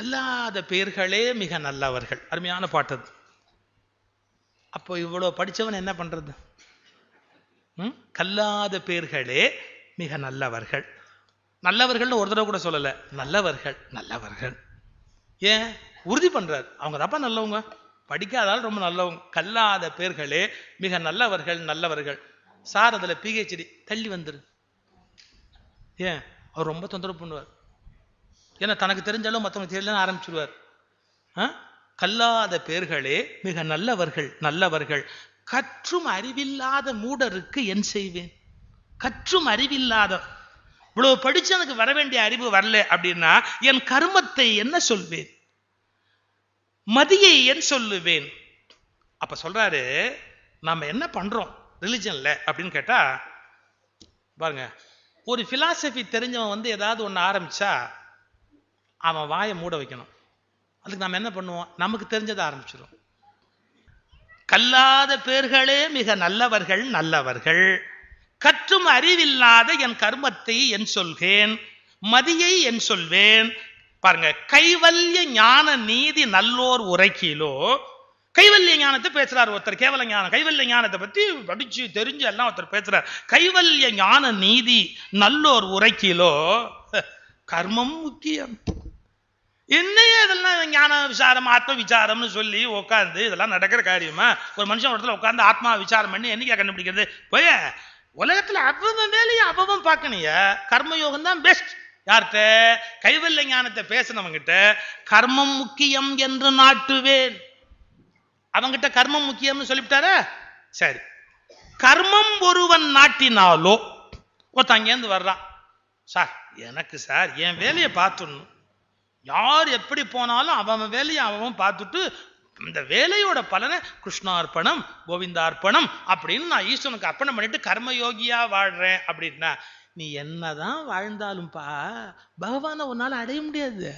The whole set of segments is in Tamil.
அல்லாத பேர்களே மிக நல்லவர்கள் அருமையான பாட்டு அப்போ இவ்வளோ படித்தவன் என்ன பண்ணுறது கல்லாத பேர்களே மிக நல்லவர்கள் நல்லவர்கள்னு ஒரு தடவை கூட சொல்லலை நல்லவர்கள் நல்லவர்கள் ஏன் உறுதி பண்ணுறார் அவங்க தப்பா நல்லவங்க படிக்காதால் ரொம்ப நல்லவங்க கல்லாத பேர்களே மிக நல்லவர்கள் நல்லவர்கள் சார் அதில் பிஹெச்டி தள்ளி வந்துரு ஏன் அவர் ரொம்ப தொந்தரவு பண்ணுவார் ஏன்னா தனக்கு தெரிஞ்சாலும் மற்றவங்க தெரியலன்னு ஆரம்பிச்சிருவார் கல்லாத பேர்களே மிக நல்லவர்கள் நல்லவர்கள் கற்றும் அறிவில்லாத மூடருக்கு என் செய்வேன் கற்றும் அறிவில்லாத இவ்வளவு படிச்சு எனக்கு வர வேண்டிய அறிவு வரல அப்படின்னா என் கர்மத்தை என்ன சொல்வேன் மதியை என் சொல்லுவேன் அப்ப சொல்றாரு நாம என்ன பண்றோம் ரிலிஜன்ல அப்படின்னு கேட்டா பாருங்க ஒரு பிலாசபி தெரிஞ்சவன் வந்து ஏதாவது ஒன்று ஆரம்பிச்சா அவன் வாயை மூட வைக்கணும் அதுக்கு நம்ம என்ன பண்ணுவோம் நமக்கு தெரிஞ்சதை ஆரம்பிச்சிடும் கல்லாத பேர்களே மிக நல்லவர்கள் நல்லவர்கள் கற்றும் அறிவில்லாத என் கர்மத்தை என் சொல்கேன் மதியை என் சொல்வேன் பாருங்க கைவல்ய ஞான நீதி நல்லோர் உரைக்கிலோ கைவல்ய ஞானத்தை பேசுறாரு ஒருத்தர் கேவல ஞானம் கைவல்ய ஞானத்தை பத்தி படிச்சு தெரிஞ்சு எல்லாம் ஒருத்தர் பேசுறார் கைவல்ய ஞான நீதி நல்லோர் உரைக்கிலோ கர்மம் முக்கியம் என்னையே இதெல்லாம் ஞான விசாரம் ஆத்ம விசாரம்னு சொல்லி உட்காந்து இதெல்லாம் நடக்கிற காரியமா ஒரு மனுஷன் இடத்துல உட்காந்து ஆத்மா விசாரம் பண்ணி என்னைக்கா கண்டுபிடிக்கிறது போய உலகத்துல அவ்வளவு வேலையை அவன் பார்க்கணிய கர்மயோகம் தான் பெஸ்ட் யார்கிட்ட கைவல்ல ஞானத்தை பேசினவங்கிட்ட கர்மம் முக்கியம் என்று நாட்டுவேன் அவங்கிட்ட கர்மம் முக்கியம்னு சொல்லிவிட்டாரா சரி கர்மம் ஒருவன் நாட்டினாலோ ஒருத்தங்கேந்து வர்றான் சார் எனக்கு சார் என் வேலையை பார்த்துடணும் யார் எப்படி போனாலும் அவன் வேலையை அவன் பார்த்துட்டு இந்த வேலையோட பலனை கிருஷ்ணார்பணம் கோவிந்தார்ப்பணம் அப்படின்னு நான் ஈஸ்வனுக்கு அர்ப்பணம் பண்ணிட்டு கர்மயோகியா வாழ்றேன் அப்படின்னா நீ என்னதான் வாழ்ந்தாலும்பா பகவானை உன்னால் அடைய முடியாது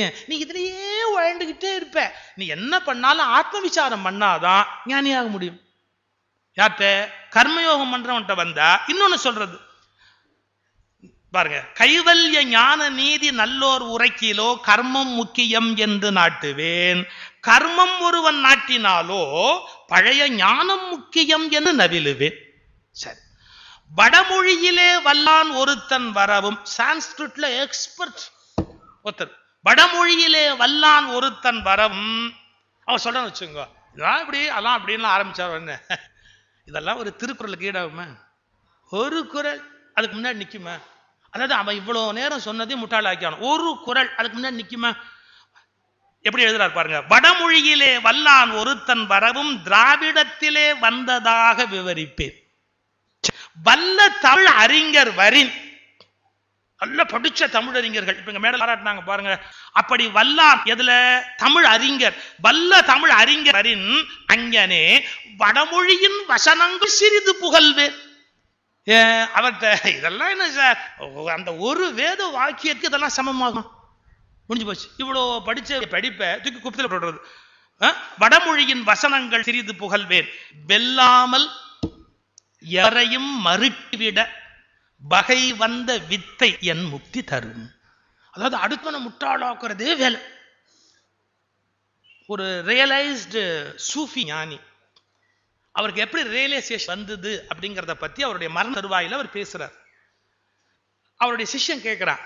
ஏன் நீ இதுலயே வாழ்ந்துகிட்டே இருப்ப நீ என்ன பண்ணாலும் ஆத்ம விசாரம் பண்ணாதான் ஞானியாக முடியும் யார்கிட்ட கர்மயோகம் பண்றவன்கிட்ட வந்தா இன்னொன்னு சொல்றது பாருங்க கைவல்ய ஞான நீதி நல்லோர் உரைக்கிலோ கர்மம் முக்கியம் என்று நாட்டுவேன் கர்மம் ஒருவன் நாட்டினாலோ பழைய ஞானம் முக்கியம் என்று நவிலுவேன் சரி வடமொழியிலே வல்லான் ஒருத்தன் வரவும் சான்ஸ்கிரிட்ல எக்ஸ்பர்ட் ஒருத்தர் வடமொழியிலே வல்லான் ஒருத்தன் வரவும் அவன் சொல்றான்னு வச்சுங்க இதெல்லாம் இப்படி அதான் அப்படின்னு ஆரம்பிச்சார் என்ன இதெல்லாம் ஒரு திருக்குறளுக்கு கீடாகுமே ஒரு குரல் அதுக்கு முன்னாடி நிற்குமா அதாவது அவன் இவ்வளோ நேரம் சொன்னதே முட்டாளாக்கியான் ஒரு குரல் அதுக்கு முன்னாடி நிற்குமா எப்படி எழுதுறாரு பாருங்க வடமொழியிலே வல்லான் ஒருத்தன் வரவும் திராவிடத்திலே வந்ததாக விவரிப்பேன் வல்ல தமிழ் அறிஞர் வரின் நல்ல படிச்ச தமிழ் அறிஞர்கள் இப்ப மேடல் பாராட்டினாங்க பாருங்க அப்படி வல்லான் எதுல தமிழ் அறிஞர் வல்ல தமிழ் அறிஞர் வரின் அங்கனே வடமொழியின் வசனங்கள் சிறிது புகழ்வேன் அவர்கிட்ட இதெல்லாம் என்ன சார் அந்த ஒரு வேத வாக்கியத்துக்கு இதெல்லாம் சமமாகும் முடிஞ்சு போச்சு இவ்வளோ படித்த படிப்பை தூக்கி குப்பத்தில் போடுறது வடமொழியின் வசனங்கள் சிறிது புகழ்வேன் வெல்லாமல் எவரையும் மறுக்கிவிட பகை வந்த வித்தை என் முக்தி தரும் அதாவது அடுத்தவனை முட்டாளாக்குறதே வேலை ஒரு ரியலைஸ்டு சூஃபி ஞானி அவருக்கு எப்படி ரியலைசேஷன் வந்தது அப்படிங்கிறத பற்றி அவருடைய மரண தருவாயில் அவர் பேசுகிறார் அவருடைய சிஷ்யம் கேட்குறான்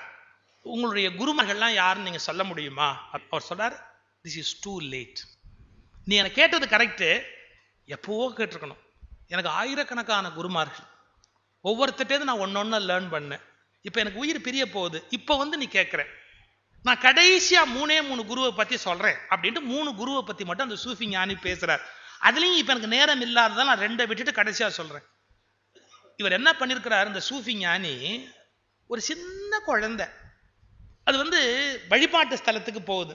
உங்களுடைய குருமர்கள்லாம் யாருன்னு நீங்கள் சொல்ல முடியுமா அவர் சொல்கிறார் திஸ் இஸ் டூ லேட் நீ எனக்கு கேட்டது கரெக்டு எப்போவோ கேட்டிருக்கணும் எனக்கு ஆயிரக்கணக்கான குருமார்கள் ஒவ்வொருத்தட்டேருந்து நான் ஒன்று ஒன்று லேர்ன் பண்ணேன் இப்போ எனக்கு உயிர் பிரிய போகுது இப்போ வந்து நீ கேட்குற நான் கடைசியாக மூணே மூணு குருவை பற்றி சொல்கிறேன் அப்படின்ட்டு மூணு குருவை பற்றி மட்டும் அந்த சூஃபி ஞானி பேசுகிறார் அதுலேயும் இப்போ எனக்கு நேரம் இல்லாததால் நான் ரெண்டை விட்டுட்டு கடைசியாக சொல்கிறேன் இவர் என்ன பண்ணியிருக்கிறார் இந்த சூஃபி ஞானி ஒரு சின்ன குழந்தை அது வந்து வழிபாட்டு ஸ்தலத்துக்கு போகுது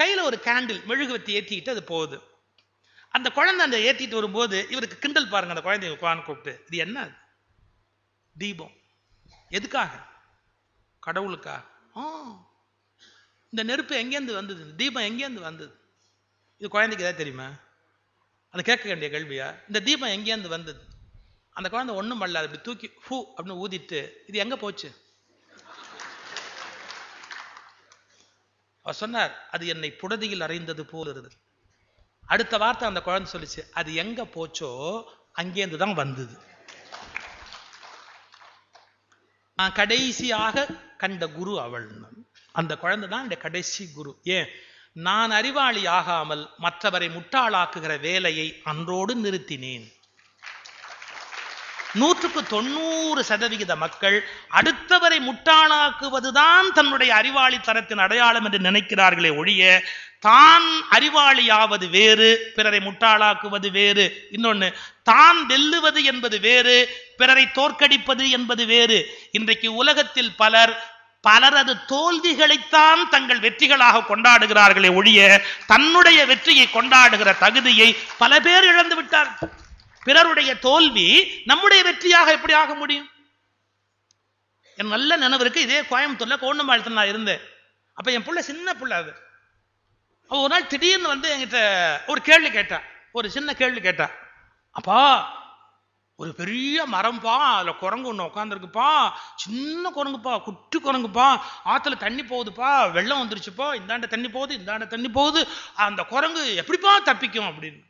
கையில் ஒரு கேண்டில் மெழுகுவத்தி ஏற்றிக்கிட்டு அது போகுது அந்த குழந்தை அந்த ஏற்றிட்டு வரும்போது இவருக்கு கிண்டல் பாருங்க அந்த குழந்தைய உட்காந்து கூப்பிட்டு இது என்ன தீபம் எதுக்காக கடவுளுக்கா ஆ இந்த நெருப்பு எங்கேருந்து வந்தது தீபம் எங்கேருந்து வந்தது இது குழந்தைக்கு எதாவது தெரியுமா அது கேட்க வேண்டிய கேள்வியா இந்த தீபம் எங்கேருந்து வந்தது அந்த குழந்தை ஒன்றும் பண்ணல அப்படி தூக்கி ஹூ அப்படின்னு ஊதிட்டு இது எங்கே போச்சு அவர் சொன்னார் அது என்னை புடதியில் அறைந்தது போல் இருது அடுத்த வார்த்தை அந்த குழந்தை சொல்லிச்சு அது எங்க போச்சோ அங்கேருந்து தான் வந்தது நான் கடைசியாக கண்ட குரு அவள் அந்த குழந்தை தான் கடைசி குரு ஏன் நான் அறிவாளி ஆகாமல் மற்றவரை முட்டாளாக்குகிற வேலையை அன்றோடு நிறுத்தினேன் நூற்றுக்கு தொண்ணூறு சதவிகித மக்கள் அடுத்தவரை முட்டாளாக்குவதுதான் தன்னுடைய அறிவாளி தரத்தின் அடையாளம் என்று நினைக்கிறார்களே ஒழிய தான் அறிவாளியாவது வேறு பிறரை முட்டாளாக்குவது வேறு இன்னொன்னு தான் வெல்லுவது என்பது வேறு பிறரை தோற்கடிப்பது என்பது வேறு இன்றைக்கு உலகத்தில் பலர் பலரது தோல்விகளைத்தான் தங்கள் வெற்றிகளாக கொண்டாடுகிறார்களே ஒழிய தன்னுடைய வெற்றியை கொண்டாடுகிற தகுதியை பல பேர் இழந்து விட்டார் பிறருடைய தோல்வி நம்முடைய வெற்றியாக எப்படி ஆக முடியும் என் நல்ல நினைவு இருக்கு இதே கோயம்புத்தூர்ல கோண்டம்பாளத்தில் நான் இருந்தேன் அப்ப என் பிள்ளை சின்ன பிள்ளை அது ஒரு நாள் திடீர்னு வந்து என்கிட்ட ஒரு கேள்வி கேட்டா ஒரு சின்ன கேள்வி கேட்டா அப்பா ஒரு பெரிய மரம்ப்பா அதில் குரங்கு ஒன்று உட்காந்துருக்குப்பா சின்ன குரங்குப்பா குட்டி குரங்குப்பா ஆற்றுல தண்ணி போகுதுப்பா வெள்ளம் வந்துருச்சுப்பா இந்தாண்ட தண்ணி போகுது இந்தாண்ட தண்ணி போகுது அந்த குரங்கு எப்படிப்பா தப்பிக்கும் அப்படின்னு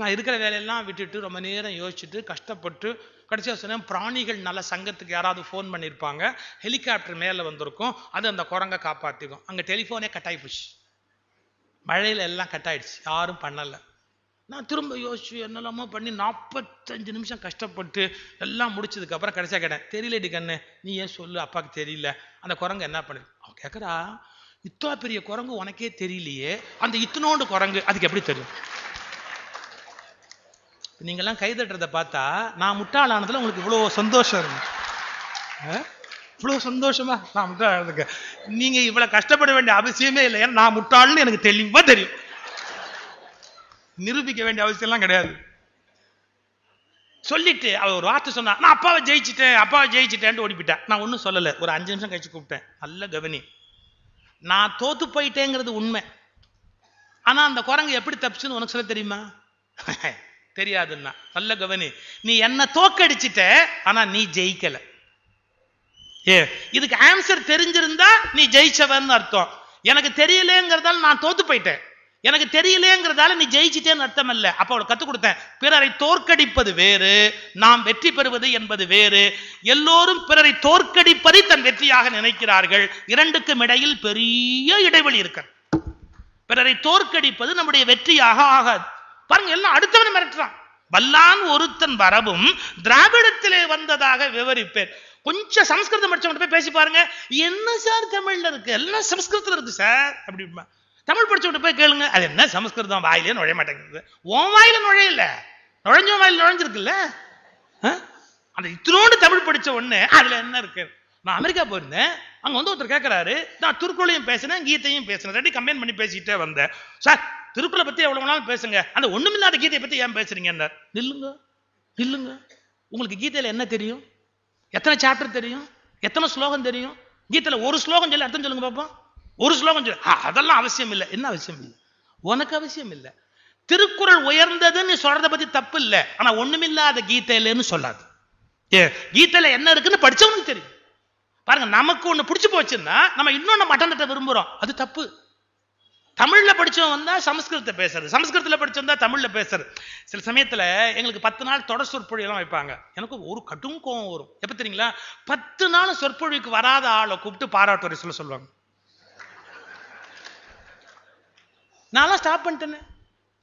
நான் இருக்கிற வேலையெல்லாம் விட்டுட்டு ரொம்ப நேரம் யோசிச்சுட்டு கஷ்டப்பட்டு கடைசியாக சொன்னேன் பிராணிகள் நல்ல சங்கத்துக்கு யாராவது ஃபோன் பண்ணியிருப்பாங்க ஹெலிகாப்டர் மேலே வந்திருக்கும் அது அந்த குரங்கை காப்பாற்றிக்கும் அங்கே டெலிஃபோனே கட் ஆகி போச்சு மழையில் எல்லாம் கட் யாரும் பண்ணலை நான் திரும்ப யோசிச்சு என்னெல்லாமோ பண்ணி நாற்பத்தஞ்சு நிமிஷம் கஷ்டப்பட்டு எல்லாம் முடிச்சதுக்கு அப்புறம் கடைசியாக கேட்டேன் தெரியலடி கண்ணு நீ ஏன் சொல்லு அப்பாவுக்கு தெரியல அந்த குரங்கு என்ன பண்ணு அவன் கேட்குறா இத்தா பெரிய குரங்கு உனக்கே தெரியலையே அந்த இத்தனோண்டு குரங்கு அதுக்கு எப்படி தெரியும் கை கைதட்டுறதை பார்த்தா நான் முட்டாளானதுல உங்களுக்கு இவ்வளோ சந்தோஷம் இருக்கு இவ்வளோ சந்தோஷமா நான் முட்டாளானதுக்கு நீங்க நீங்கள் இவ்வளோ கஷ்டப்பட வேண்டிய அவசியமே இல்லை ஏன்னா நான் முட்டாள்னு எனக்கு தெளிவாக தெரியும் நிரூபிக்க வேண்டிய அவசியம்லாம் கிடையாது சொல்லிட்டு அவ ஒரு வார்த்தை சொன்னா நான் அப்பாவை ஜெயிச்சிட்டேன் அப்பாவை ஜெயிச்சிட்டேன்ட்டு ஓடிப்பிட்டேன் நான் ஒன்றும் சொல்லலை ஒரு அஞ்சு நிமிஷம் கழிச்சு கூப்பிட்டேன் நல்ல கவனி நான் தோத்து போயிட்டேங்கிறது உண்மை ஆனால் அந்த குரங்கு எப்படி தப்பிச்சுன்னு உனக்கு சொல்ல தெரியுமா தெரியாதுன்னா நல்ல கவனி நீ என்ன தோக்கடிச்சிட்ட ஆனா நீ ஜெயிக்கல ஏ இதுக்கு ஆன்சர் தெரிஞ்சிருந்தா நீ ஜெயிச்சவன்னு அர்த்தம் எனக்கு தெரியலங்கிறதால நான் தோத்து போயிட்டேன் எனக்கு தெரியலேங்கிறதால நீ ஜெயிச்சிட்டேன்னு அர்த்தம் இல்ல அப்ப அவளை கத்துக் கொடுத்தேன் பிறரை தோற்கடிப்பது வேறு நாம் வெற்றி பெறுவது என்பது வேறு எல்லோரும் பிறரை தோற்கடிப்பதை தன் வெற்றியாக நினைக்கிறார்கள் இரண்டுக்கும் இடையில் பெரிய இடைவெளி இருக்க பிறரை தோற்கடிப்பது நம்முடைய வெற்றியாக ஆகாது பாருங்க எல்லாம் அடுத்தவனை மிரட்டுறான் வல்லான் ஒருத்தன் வரவும் திராவிடத்திலே வந்ததாக விவரிப்பேன் கொஞ்சம் சம்ஸ்கிருதம் படிச்சவங்க போய் பேசி பாருங்க என்ன சார் தமிழ்ல இருக்கு எல்லாம் சமஸ்கிருதத்துல இருக்கு சார் அப்படிமா தமிழ் விட்டு போய் கேளுங்க அது என்ன சமஸ்கிருதம் வாயிலே நுழைய மாட்டேங்குது ஓன் வாயில நுழையல நுழைஞ்ச வாயில் நுழைஞ்சிருக்குல்ல அந்த இத்தனோண்டு தமிழ் படிச்ச ஒண்ணு அதுல என்ன இருக்கு நான் அமெரிக்கா போயிருந்தேன் அங்க வந்து ஒருத்தர் கேட்கிறாரு நான் திருக்குறளையும் பேசினேன் கீதையும் பேசினேன் ரெண்டு கம்பைன் பண்ணி பேசிட்டே வந்தேன் சார் திருக்குறளை பத்தி எவ்வளவு நாள் பேசுங்க அந்த ஒண்ணுமில்லாத கீதையை பத்தி ஏன் பேசுறீங்க என்ன நில்லுங்க நில்லுங்க உங்களுக்கு கீதையில என்ன தெரியும் எத்தனை சாப்டர் தெரியும் எத்தனை ஸ்லோகம் தெரியும் கீதையில ஒரு ஸ்லோகம் சொல்லி அர்த்தம் சொல்லுங்க பார்ப்போம் ஒரு ஸ்லோகம் சொல்லு அதெல்லாம் அவசியம் இல்லை என்ன அவசியம் இல்லை உனக்கு அவசியம் இல்லை திருக்குறள் உயர்ந்ததுன்னு சொல்றதை பத்தி தப்பு இல்லை ஆனா ஒண்ணுமில்லாத கீதையிலன்னு சொல்லாது கீதையில என்ன இருக்குன்னு படிச்சவனுக்கு தெரியும் பாருங்க நமக்கு ஒண்ணு பிடிச்சு போச்சுன்னா நம்ம இன்னொன்னு மட்டந்தட்ட விரும்புறோம் அது தப்பு தமிழ்ல படிச்சவன் வந்தா சமஸ்கிருதத்தை பேசுறது சமஸ்கிருதத்துல படிச்சவன் தமிழ்ல பேசுறது சில சமயத்துல எங்களுக்கு பத்து நாள் தொடர் சொற்பொழிவெல்லாம் வைப்பாங்க எனக்கு ஒரு கடும் கோபம் வரும் எப்ப தெரியுங்களா பத்து நாள் சொற்பொழிவுக்கு வராத ஆளை கூப்பிட்டு பாராட்டுறை சொல்ல சொல்லுவாங்க நான்லாம் ஸ்டாப் பண்ணிட்டேன்னு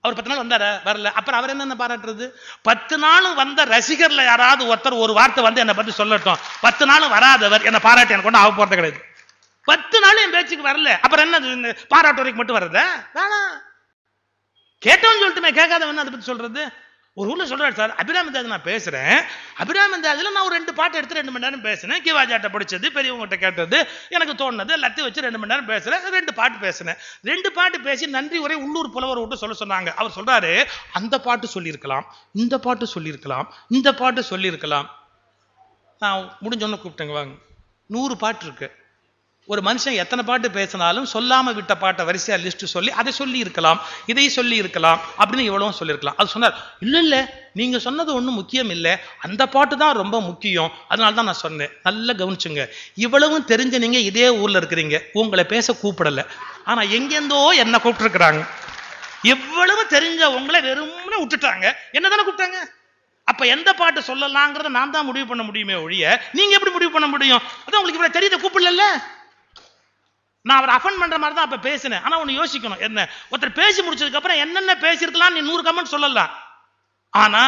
அவர் பத்து நாள் வந்தார வரல அப்புறம் அவர் என்ன பாராட்டுறது பத்து நாள் வந்த ரசிகர்ல யாராவது ஒருத்தர் ஒரு வார்த்தை வந்து என்னை பத்தி சொல்லட்டும் பத்து நாளும் வராதவர் என்னை பாராட்டு எனக்கு ஒன்றும் ஆக போகிறது கிடையாது பத்து நாள் என் பேச்சுக்கு வரல அப்புறம் என்ன பாராட்டு வரைக்கும் மட்டும் வர்றத வேணாம் கேட்டோம்னு சொல்லிட்டுமே கேட்காதவன் அதை பத்தி சொல்றது ஒரு ஊரில் சொல்கிறார் சார் அபிராமந்தாது நான் பேசுகிறேன் அபிராமந்தாதில் நான் ஒரு ரெண்டு பாட்டு எடுத்து ரெண்டு மணி நேரம் பேசினேன் கிவாஜாட்டை பிடிச்சது பெரியவங்ககிட்ட கேட்டது எனக்கு தோணுது எல்லாத்தையும் வச்சு ரெண்டு மணி நேரம் பேசுகிறேன் ரெண்டு பாட்டு பேசினேன் ரெண்டு பாட்டு பேசி நன்றி உரை உள்ளூர் புலவர் விட்டு சொல்ல சொன்னாங்க அவர் சொல்கிறாரு அந்த பாட்டு சொல்லியிருக்கலாம் இந்த பாட்டு சொல்லியிருக்கலாம் இந்த பாட்டு சொல்லியிருக்கலாம் நான் முடிஞ்சோன்னு கூப்பிட்டேங்க வாங்க நூறு பாட்டு இருக்குது ஒரு மனுஷன் எத்தனை பாட்டு பேசினாலும் சொல்லாமல் விட்ட பாட்டை வரிசையாக லிஸ்ட்டு சொல்லி அதை சொல்லி இருக்கலாம் இதை சொல்லி இருக்கலாம் அப்படின்னு இவ்வளவும் சொல்லியிருக்கலாம் அது சொன்னார் இல்லை இல்லை நீங்கள் சொன்னது ஒன்றும் முக்கியம் இல்லை அந்த பாட்டு தான் ரொம்ப முக்கியம் அதனால தான் நான் சொன்னேன் நல்லா கவனிச்சுங்க இவ்வளவும் தெரிஞ்ச நீங்கள் இதே ஊரில் இருக்கிறீங்க உங்களை பேச கூப்பிடலை ஆனால் எங்கேருந்தோ என்னை கூப்பிட்டுருக்குறாங்க எவ்வளவு தெரிஞ்ச உங்களை வெறும்னு விட்டுட்டாங்க என்ன தானே கூப்பிட்டாங்க அப்ப எந்த பாட்டு சொல்லலாங்கிறத நான் தான் முடிவு பண்ண முடியுமே ஒழிய நீங்க எப்படி முடிவு பண்ண முடியும் அதான் உங்களுக்கு இவ்வளவு தெரியுது கூப்பிடல நான் அவர் அஃபன் பண்ற மாதிரி தான் அப்ப பேசினேன் ஆனா ஒன்னு யோசிக்கணும் என்ன ஒருத்தர் பேசி முடிச்சதுக்கு அப்புறம் என்னென்ன பேசியிருக்கலாம் நீ நூறு கமெண்ட் சொல்லலாம் ஆனா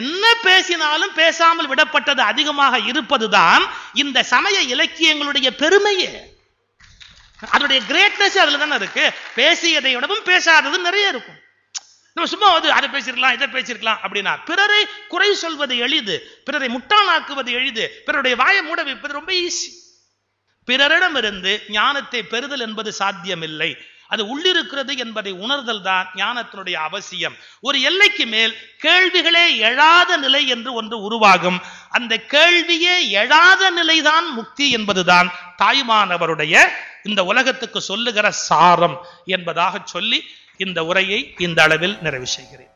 என்ன பேசினாலும் பேசாமல் விடப்பட்டது அதிகமாக இருப்பதுதான் இந்த சமய இலக்கியங்களுடைய பெருமையே அதனுடைய கிரேட்னஸ் அதுல தானே இருக்கு பேசியதை விடவும் பேசாதது நிறைய இருக்கும் நம்ம சும்மா வந்து அதை பேசிருக்கலாம் இதை பேசிருக்கலாம் அப்படின்னா பிறரை குறை சொல்வது எளிது பிறரை முட்டாளாக்குவது எளிது பிறருடைய வாயை மூட வைப்பது ரொம்ப ஈஸி பிறரிடமிருந்து ஞானத்தை பெறுதல் என்பது சாத்தியமில்லை அது உள்ளிருக்கிறது என்பதை உணர்தல் தான் ஞானத்தினுடைய அவசியம் ஒரு எல்லைக்கு மேல் கேள்விகளே எழாத நிலை என்று ஒன்று உருவாகும் அந்த கேள்வியே எழாத நிலைதான் முக்தி என்பதுதான் தாய்மானவருடைய இந்த உலகத்துக்கு சொல்லுகிற சாரம் என்பதாக சொல்லி இந்த உரையை இந்த அளவில் நிறைவு செய்கிறேன்